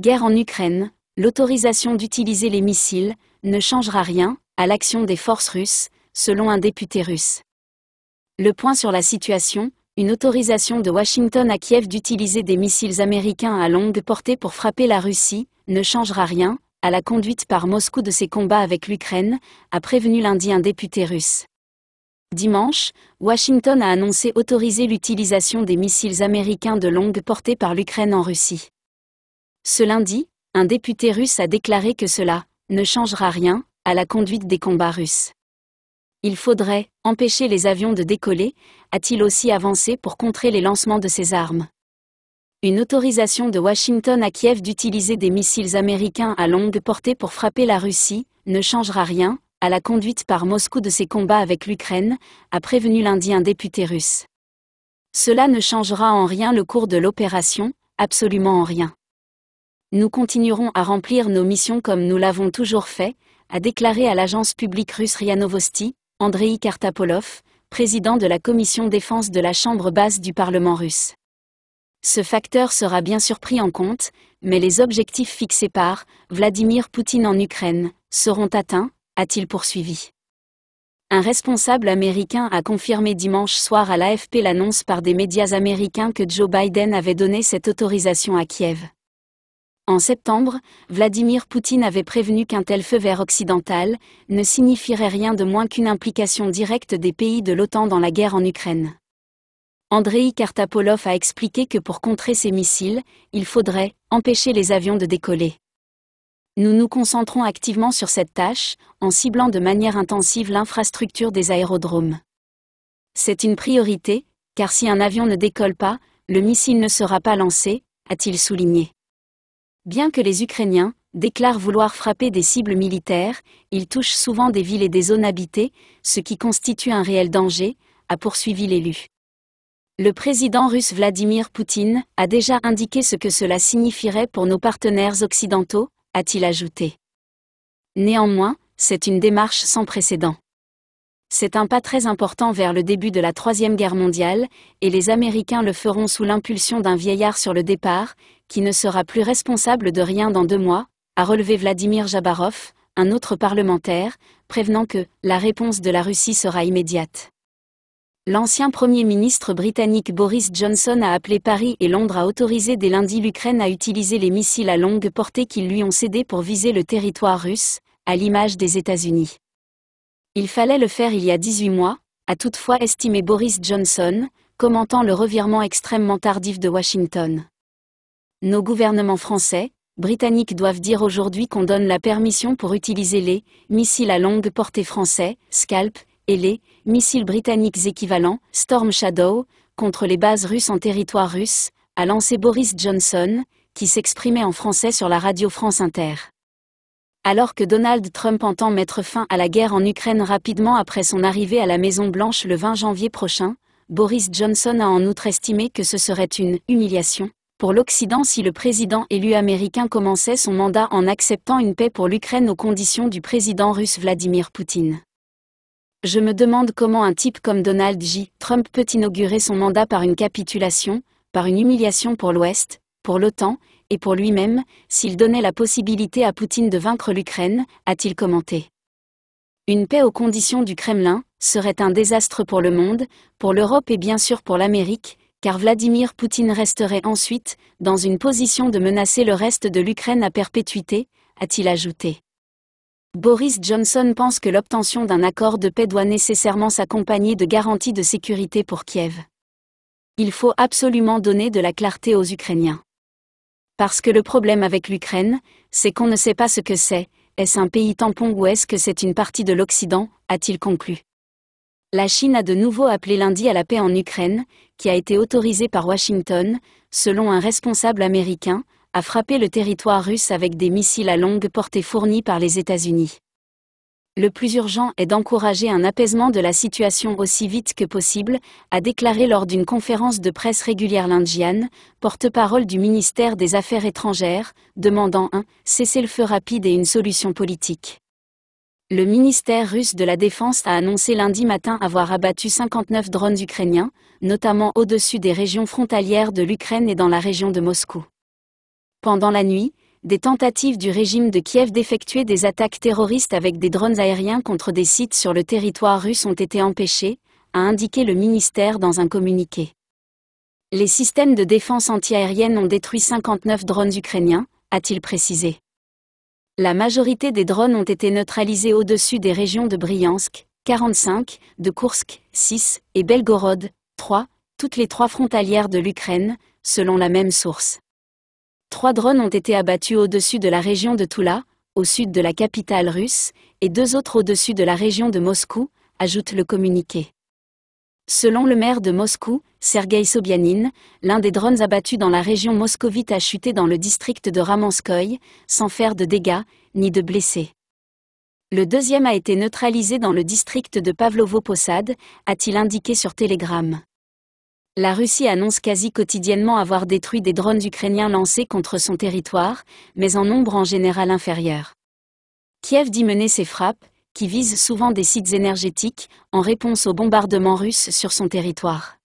guerre en Ukraine, l'autorisation d'utiliser les missiles ne changera rien à l'action des forces russes, selon un député russe. Le point sur la situation, une autorisation de Washington à Kiev d'utiliser des missiles américains à longue portée pour frapper la Russie, ne changera rien à la conduite par Moscou de ses combats avec l'Ukraine, a prévenu lundi un député russe. Dimanche, Washington a annoncé autoriser l'utilisation des missiles américains de longue portée par l'Ukraine en Russie. Ce lundi, un député russe a déclaré que cela ne changera rien à la conduite des combats russes. Il faudrait empêcher les avions de décoller, a-t-il aussi avancé pour contrer les lancements de ces armes. Une autorisation de Washington à Kiev d'utiliser des missiles américains à longue portée pour frapper la Russie ne changera rien à la conduite par Moscou de ses combats avec l'Ukraine, a prévenu lundi un député russe. Cela ne changera en rien le cours de l'opération, absolument en rien. Nous continuerons à remplir nos missions comme nous l'avons toujours fait, a déclaré à l'agence publique russe RIA Novosti, Andrei Kartapolov, président de la commission défense de la Chambre basse du Parlement russe. Ce facteur sera bien sûr pris en compte, mais les objectifs fixés par Vladimir Poutine en Ukraine seront atteints, a-t-il poursuivi. Un responsable américain a confirmé dimanche soir à l'AFP l'annonce par des médias américains que Joe Biden avait donné cette autorisation à Kiev. En septembre, Vladimir Poutine avait prévenu qu'un tel feu vert occidental ne signifierait rien de moins qu'une implication directe des pays de l'OTAN dans la guerre en Ukraine. Andrei Kartapolov a expliqué que pour contrer ces missiles, il faudrait empêcher les avions de décoller. Nous nous concentrons activement sur cette tâche, en ciblant de manière intensive l'infrastructure des aérodromes. C'est une priorité, car si un avion ne décolle pas, le missile ne sera pas lancé, a-t-il souligné. Bien que les Ukrainiens déclarent vouloir frapper des cibles militaires, ils touchent souvent des villes et des zones habitées, ce qui constitue un réel danger, a poursuivi l'élu. Le président russe Vladimir Poutine a déjà indiqué ce que cela signifierait pour nos partenaires occidentaux, a-t-il ajouté. Néanmoins, c'est une démarche sans précédent. C'est un pas très important vers le début de la Troisième Guerre mondiale, et les Américains le feront sous l'impulsion d'un vieillard sur le départ, qui ne sera plus responsable de rien dans deux mois, a relevé Vladimir Jabarov, un autre parlementaire, prévenant que la réponse de la Russie sera immédiate. L'ancien Premier ministre britannique Boris Johnson a appelé Paris et Londres à autoriser dès lundi l'Ukraine à utiliser les missiles à longue portée qu'ils lui ont cédés pour viser le territoire russe, à l'image des États-Unis. Il fallait le faire il y a 18 mois, a toutefois estimé Boris Johnson, commentant le revirement extrêmement tardif de Washington. Nos gouvernements français, britanniques doivent dire aujourd'hui qu'on donne la permission pour utiliser les missiles à longue portée français, Scalp, et les missiles britanniques équivalents, Storm Shadow, contre les bases russes en territoire russe, a lancé Boris Johnson, qui s'exprimait en français sur la radio France Inter. Alors que Donald Trump entend mettre fin à la guerre en Ukraine rapidement après son arrivée à la Maison-Blanche le 20 janvier prochain, Boris Johnson a en outre estimé que ce serait une humiliation pour l'Occident si le président élu américain commençait son mandat en acceptant une paix pour l'Ukraine aux conditions du président russe Vladimir Poutine. Je me demande comment un type comme Donald J. Trump peut inaugurer son mandat par une capitulation, par une humiliation pour l'Ouest, pour l'OTAN, et pour lui-même, s'il donnait la possibilité à Poutine de vaincre l'Ukraine, a-t-il commenté. Une paix aux conditions du Kremlin serait un désastre pour le monde, pour l'Europe et bien sûr pour l'Amérique, car Vladimir Poutine resterait ensuite dans une position de menacer le reste de l'Ukraine à perpétuité, a-t-il ajouté. Boris Johnson pense que l'obtention d'un accord de paix doit nécessairement s'accompagner de garanties de sécurité pour Kiev. Il faut absolument donner de la clarté aux Ukrainiens. Parce que le problème avec l'Ukraine, c'est qu'on ne sait pas ce que c'est, est-ce un pays tampon ou est-ce que c'est une partie de l'Occident, a-t-il conclu. La Chine a de nouveau appelé lundi à la paix en Ukraine, qui a été autorisée par Washington, selon un responsable américain, à frapper le territoire russe avec des missiles à longue portée fournis par les États-Unis. Le plus urgent est d'encourager un apaisement de la situation aussi vite que possible, a déclaré lors d'une conférence de presse régulière Lindiane, porte-parole du ministère des Affaires étrangères, demandant un cessez-le-feu rapide et une solution politique. Le ministère russe de la Défense a annoncé lundi matin avoir abattu 59 drones ukrainiens, notamment au-dessus des régions frontalières de l'Ukraine et dans la région de Moscou. Pendant la nuit, des tentatives du régime de Kiev d'effectuer des attaques terroristes avec des drones aériens contre des sites sur le territoire russe ont été empêchées, a indiqué le ministère dans un communiqué. Les systèmes de défense antiaérienne ont détruit 59 drones ukrainiens, a-t-il précisé la majorité des drones ont été neutralisés au-dessus des régions de Bryansk, 45, de Kursk, 6, et Belgorod, 3, toutes les trois frontalières de l'Ukraine, selon la même source. Trois drones ont été abattus au-dessus de la région de Toula, au sud de la capitale russe, et deux autres au-dessus de la région de Moscou, ajoute le communiqué. Selon le maire de Moscou, Sergei Sobyanin, l'un des drones abattus dans la région moscovite a chuté dans le district de Ramanskoï, sans faire de dégâts, ni de blessés. Le deuxième a été neutralisé dans le district de Pavlovo-Possad, a-t-il indiqué sur Telegram. La Russie annonce quasi quotidiennement avoir détruit des drones ukrainiens lancés contre son territoire, mais en nombre en général inférieur. Kiev dit mener ses frappes, qui vise souvent des sites énergétiques, en réponse aux bombardements russes sur son territoire.